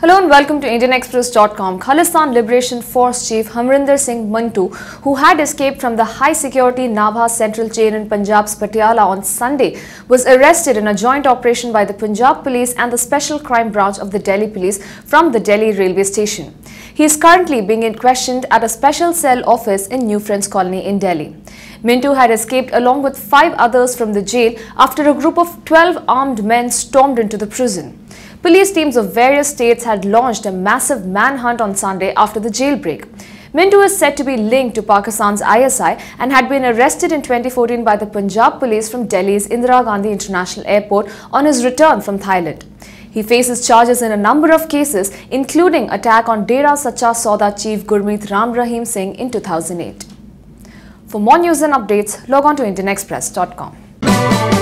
Hello and welcome to IndianExpress.com. Khalistan Liberation Force Chief Hamrinder Singh Mantu, who had escaped from the high-security Nabha Central Jail in Punjab's Patiala on Sunday, was arrested in a joint operation by the Punjab Police and the Special Crime Branch of the Delhi Police from the Delhi Railway Station. He is currently being questioned at a special cell office in New Friends Colony in Delhi. Mintu had escaped along with five others from the jail after a group of 12 armed men stormed into the prison. Police teams of various states had launched a massive manhunt on Sunday after the jailbreak. Mintu is said to be linked to Pakistan's ISI and had been arrested in 2014 by the Punjab police from Delhi's Indira Gandhi International Airport on his return from Thailand. He faces charges in a number of cases, including attack on Dera Sacha Sauda chief Gurmeet Ram Rahim Singh in 2008. For more news and updates, log on to IndianExpress.com.